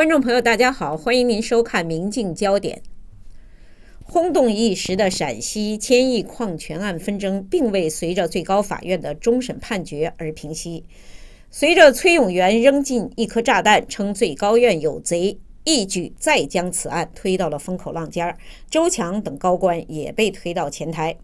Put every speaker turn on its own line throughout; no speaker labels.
观众朋友，大家好，欢迎您收看《明镜焦点》。轰动一时的陕西千亿矿权案纷争，并未随着最高法院的终审判决而平息。随着崔永元扔进一颗炸弹，称最高院有贼。一举再将此案推到了风口浪尖儿，周强等高官也被推到前台。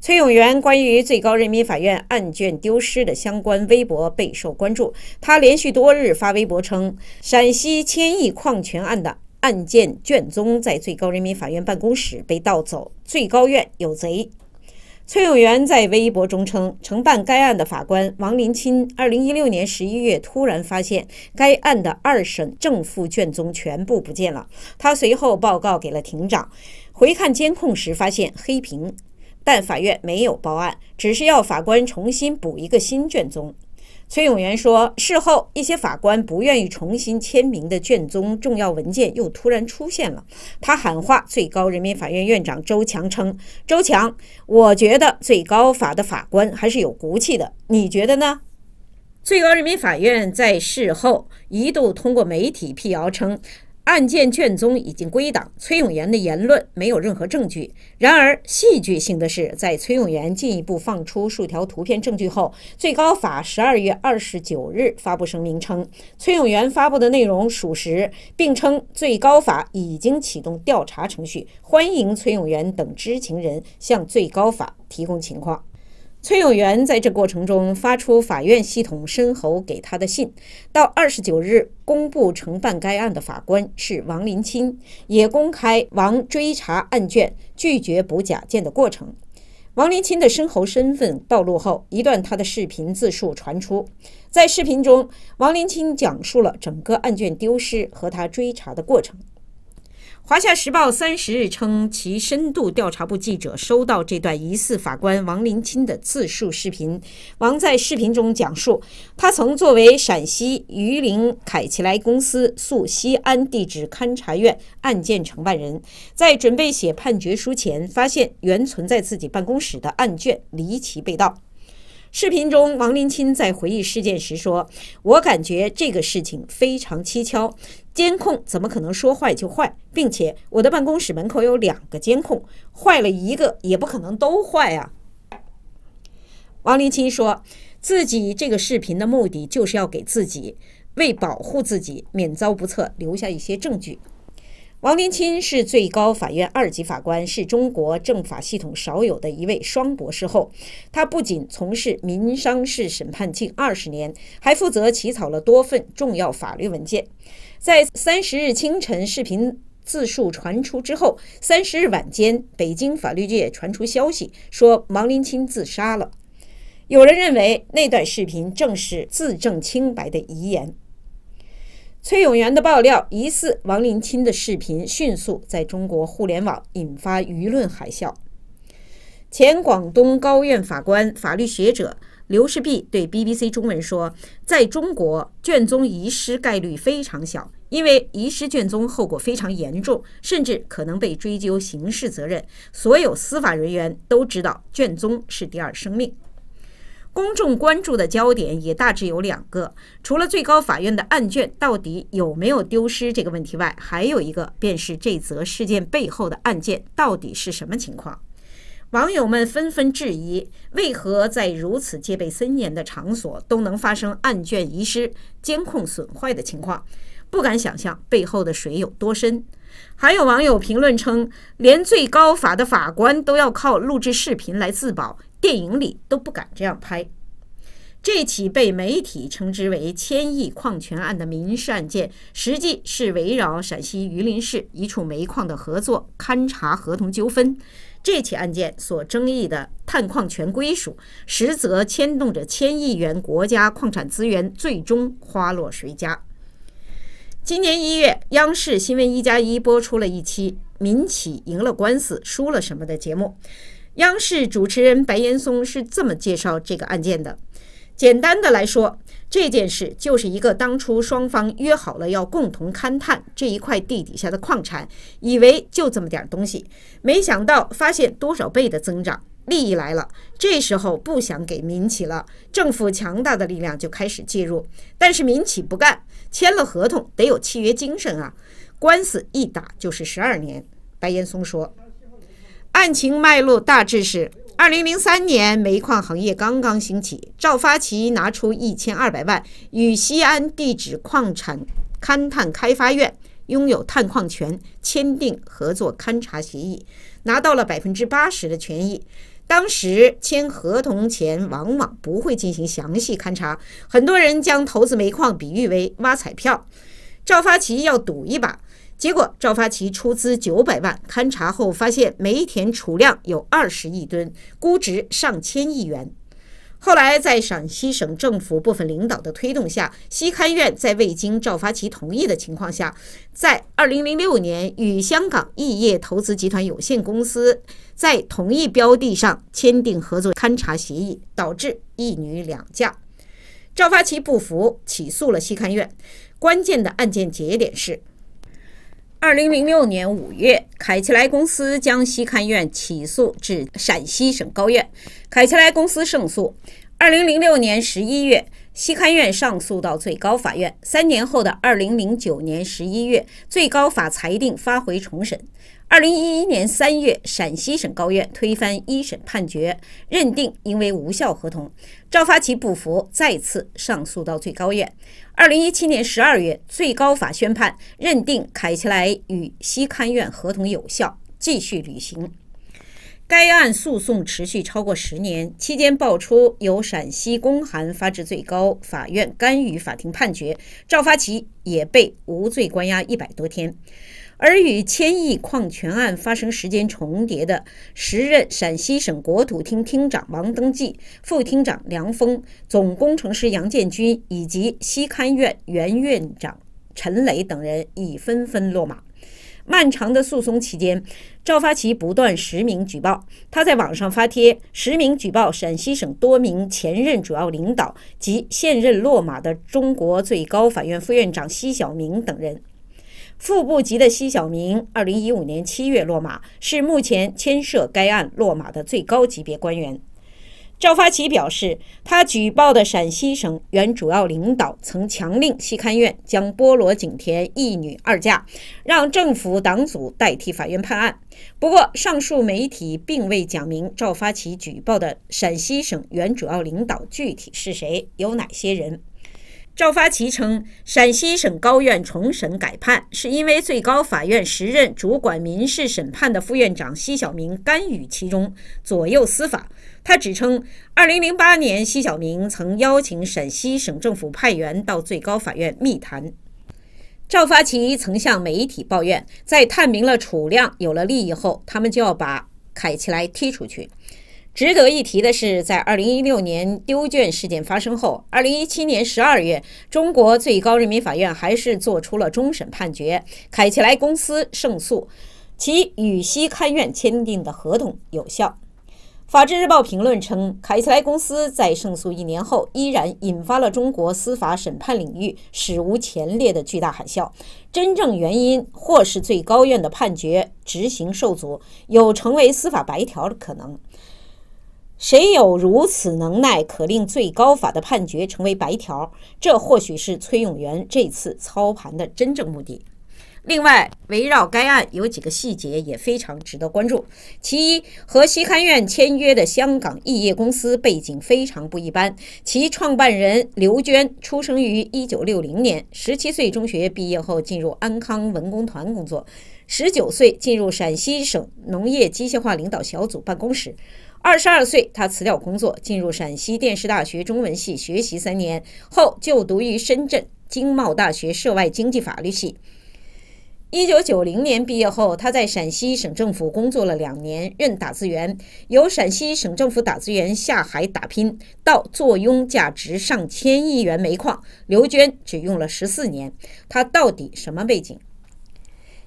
崔永元关于最高人民法院案卷丢失的相关微博备受关注，他连续多日发微博称，陕西千亿矿权案的案件卷宗在最高人民法院办公室被盗走，最高院有贼。崔永元在微博中称，承办该案的法官王林钦，二零一六年十一月突然发现该案的二审正副卷宗全部不见了，他随后报告给了庭长。回看监控时发现黑屏，但法院没有报案，只是要法官重新补一个新卷宗。崔永元说：“事后，一些法官不愿意重新签名的卷宗、重要文件又突然出现了。”他喊话最高人民法院院长周强称：“周强，我觉得最高法的法官还是有骨气的，你觉得呢？”最高人民法院在事后一度通过媒体辟谣称。案件卷宗已经归档，崔永元的言论没有任何证据。然而，戏剧性的是，在崔永元进一步放出数条图片证据后，最高法十二月二十九日发布声明称，崔永元发布的内容属实，并称最高法已经启动调查程序，欢迎崔永元等知情人向最高法提供情况。崔永元在这过程中发出法院系统申侯给他的信，到二十九日公布承办该案的法官是王林清，也公开王追查案卷拒绝补假件的过程。王林清的申侯身份暴露后，一段他的视频自述传出，在视频中，王林清讲述了整个案卷丢失和他追查的过程。《华夏时报》三十日称，其深度调查部记者收到这段疑似法官王林清的自述视频。王在视频中讲述，他曾作为陕西榆林凯奇莱公司诉西安地质勘察院案件承办人，在准备写判决书前，发现原存在自己办公室的案卷离奇被盗。视频中，王林清在回忆事件时说：“我感觉这个事情非常蹊跷，监控怎么可能说坏就坏？并且我的办公室门口有两个监控，坏了一个也不可能都坏啊。”王林清说自己这个视频的目的就是要给自己为保护自己免遭不测留下一些证据。王林清是最高法院二级法官，是中国政法系统少有的一位双博士后。他不仅从事民商事审判近二十年，还负责起草了多份重要法律文件。在三十日清晨视频自述传出之后，三十日晚间，北京法律界传出消息说王林清自杀了。有人认为，那段视频正是自证清白的遗言。崔永元的爆料，疑似王林清的视频，迅速在中国互联网引发舆论海啸。前广东高院法官、法律学者刘世壁对 BBC 中文说：“在中国，卷宗遗失概率非常小，因为遗失卷宗后果非常严重，甚至可能被追究刑事责任。所有司法人员都知道，卷宗是第二生命。”公众关注的焦点也大致有两个，除了最高法院的案卷到底有没有丢失这个问题外，还有一个便是这则事件背后的案件到底是什么情况。网友们纷纷质疑，为何在如此戒备森严的场所都能发生案卷遗失、监控损坏的情况？不敢想象背后的水有多深。还有网友评论称，连最高法的法官都要靠录制视频来自保。电影里都不敢这样拍。这起被媒体称之为“千亿矿权案”的民事案件，实际是围绕陕西榆林市一处煤矿的合作勘查合同纠纷。这起案件所争议的探矿权归属，实则牵动着千亿元国家矿产资源最终花落谁家。今年一月，央视新闻一加一播出了一期“民企赢了官司，输了什么”的节目。央视主持人白岩松是这么介绍这个案件的：简单的来说，这件事就是一个当初双方约好了要共同勘探这一块地底下的矿产，以为就这么点东西，没想到发现多少倍的增长，利益来了，这时候不想给民企了，政府强大的力量就开始介入，但是民企不干，签了合同得有契约精神啊，官司一打就是十二年。白岩松说。案情脉络大致是：二零零三年，煤矿行业刚刚兴起，赵发奇拿出一千二百万，与西安地质矿产勘探开发院拥有探矿权，签订合作勘查协议，拿到了百分之八十的权益。当时签合同前，往往不会进行详细勘查，很多人将投资煤矿比喻为挖彩票，赵发奇要赌一把。结果，赵发奇出资九百万勘查后，发现煤田储量有二十亿吨，估值上千亿元。后来，在陕西省政府部分领导的推动下，西勘院在未经赵发奇同意的情况下，在二零零六年与香港亿业投资集团有限公司在同一标的上签订合作勘查协议，导致一女两价。赵发奇不服，起诉了西勘院。关键的案件节点是。二零零六年五月，凯奇莱公司将西勘院起诉至陕西省高院，凯奇莱公司胜诉。二零零六年十一月，西勘院上诉到最高法院。三年后的二零零九年十一月，最高法裁定发回重审。二零一一年三月，陕西省高院推翻一审判决，认定应为无效合同。赵发奇不服，再次上诉到最高院。二零一七年十二月，最高法宣判，认定凯奇莱与西勘院合同有效，继续履行。该案诉讼持续超过十年，期间爆出由陕西公函发至最高法院干预法庭判决，赵发奇也被无罪关押一百多天。而与千亿矿权案发生时间重叠的时任陕西省国土厅厅长王登季、副厅长梁峰、总工程师杨建军以及西勘院原院长陈雷等人已纷纷落马。漫长的诉讼期间，赵发奇不断实名举报，他在网上发帖实名举报陕西省多名前任主要领导及现任落马的中国最高法院副院长奚晓明等人。副部级的奚晓明，2015年7月落马，是目前牵涉该案落马的最高级别官员。赵发奇表示，他举报的陕西省原主要领导曾强令西勘院将波罗井田一女二嫁，让政府党组代替法院判案。不过，上述媒体并未讲明赵发奇举报的陕西省原主要领导具体是谁，有哪些人。赵发奇称，陕西省高院重审改判，是因为最高法院时任主管民事审判的副院长奚晓明干预其中，左右司法。他指称，2008年，奚晓明曾邀请陕西省政府派员到最高法院密谈。赵发奇曾向媒体抱怨，在探明了储量有了利益后，他们就要把凯奇莱踢出去。值得一提的是，在2016年丢卷事件发生后，2017年12月，中国最高人民法院还是作出了终审判决，凯奇莱公司胜诉，其与西勘院签订的合同有效。法制日报评论称，凯奇莱公司在胜诉一年后，依然引发了中国司法审判领域史无前例的巨大海啸。真正原因或是最高院的判决执行受阻，有成为司法白条的可能。谁有如此能耐，可令最高法的判决成为白条？这或许是崔永元这次操盘的真正目的。另外，围绕该案有几个细节也非常值得关注。其一，和西勘院签约的香港异业公司背景非常不一般。其创办人刘娟出生于一九六零年，十七岁中学毕业后进入安康文工团工作，十九岁进入陕西省农业机械化领导小组办公室。二十二岁，他辞掉工作，进入陕西电视大学中文系学习三年后，就读于深圳经贸大学涉外经济法律系。一九九零年毕业后，他在陕西省政府工作了两年，任打字员。由陕西省政府打字员下海打拼，到坐拥价值上千亿元煤矿，刘娟只用了十四年。他到底什么背景？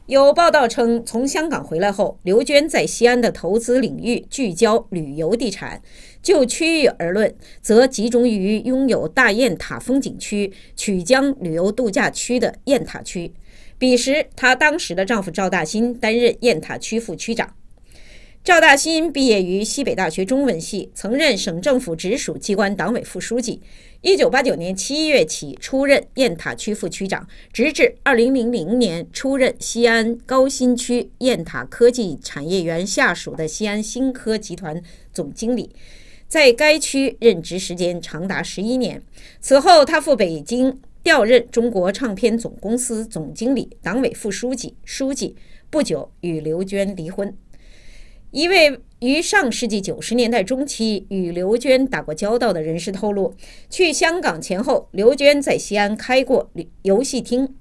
有报道称，从香港回来后，刘娟在西安的投资领域聚焦旅游地产。就区域而论，则集中于拥有大雁塔风景区、曲江旅游度假区的雁塔区。彼时，她当时的丈夫赵大新担任雁塔区副区长。赵大新毕业于西北大学中文系，曾任省政府直属机关党委副书记。一九八九年七月起，出任雁塔区副区长，直至二零零零年出任西安高新区雁塔科技产业园下属的西安新科集团总经理，在该区任职时间长达十一年。此后，他赴北京调任中国唱片总公司总经理、党委副书记、书记。不久，与刘娟离婚。一位于上世纪九十年代中期与刘娟打过交道的人士透露，去香港前后，刘娟在西安开过旅游戏厅。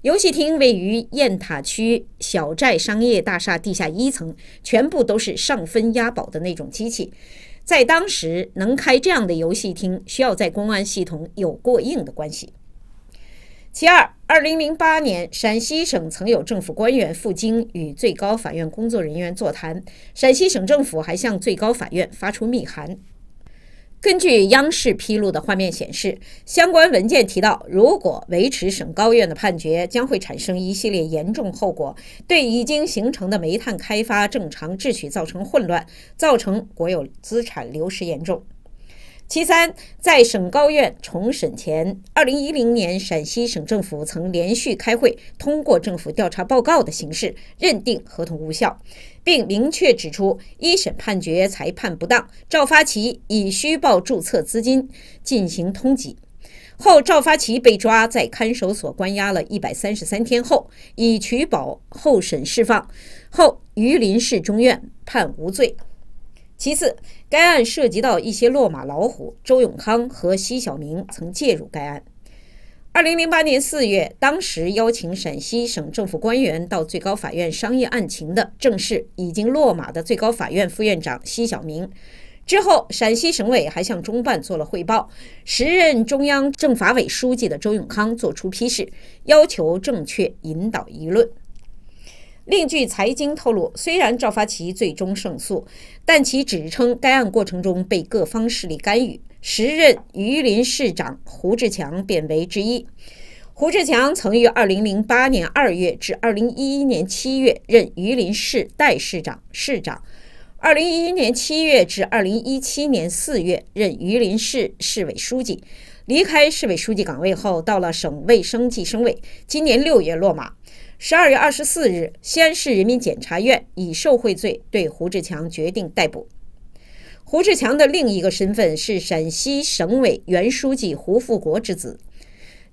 游戏厅位于雁塔区小寨商业大厦地下一层，全部都是上分押宝的那种机器。在当时，能开这样的游戏厅，需要在公安系统有过硬的关系。其二，二零零八年，陕西省曾有政府官员赴京与最高法院工作人员座谈，陕西省政府还向最高法院发出密函。根据央视披露的画面显示，相关文件提到，如果维持省高院的判决，将会产生一系列严重后果，对已经形成的煤炭开发正常秩序造成混乱，造成国有资产流失严重。其三，在省高院重审前，二零一零年陕西省政府曾连续开会，通过政府调查报告的形式认定合同无效，并明确指出一审判决裁判不当。赵发奇以虚报注册资金进行通缉，后赵发奇被抓，在看守所关押了一百三十三天后，以取保候审释放。后榆林市中院判无罪。其次，该案涉及到一些落马老虎，周永康和奚晓明曾介入该案。二零零八年四月，当时邀请陕西省政府官员到最高法院商议案情的，正是已经落马的最高法院副院长奚晓明。之后，陕西省委还向中办做了汇报。时任中央政法委书记的周永康作出批示，要求正确引导舆论。另据财经透露，虽然赵发奇最终胜诉，但其指称该案过程中被各方势力干预，时任榆林市长胡志强便为之一。胡志强曾于2008年2月至2011年7月任榆林市代市长、市长，2011年7月至2017年4月任榆林市市委书记。离开市委书记岗位后，到了省卫生计生委，今年6月落马。十二月二十四日，西安市人民检察院以受贿罪对胡志强决定逮捕。胡志强的另一个身份是陕西省委原书记胡富国之子。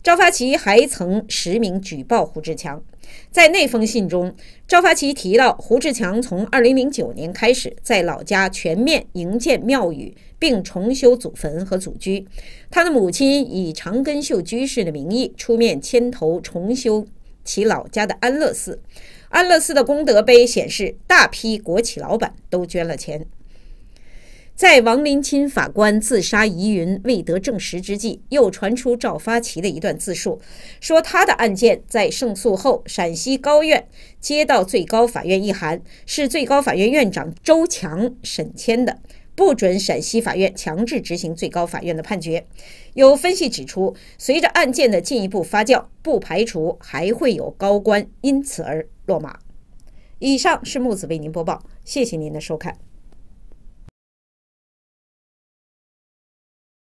赵发奇还曾实名举报胡志强。在那封信中，赵发奇提到，胡志强从二零零九年开始在老家全面营建庙宇，并重修祖坟和祖居。他的母亲以长根秀居士的名义出面牵头重修。其老家的安乐寺，安乐寺的功德碑显示，大批国企老板都捐了钱。在王林清法官自杀疑云未得证实之际，又传出赵发奇的一段自述，说他的案件在胜诉后，陕西高院接到最高法院一函，是最高法院院长周强审签的。不准陕西法院强制执行最高法院的判决。有分析指出，随着案件的进一步发酵，不排除还会有高官因此而落马。以上是木子为您播报，谢谢您的收看。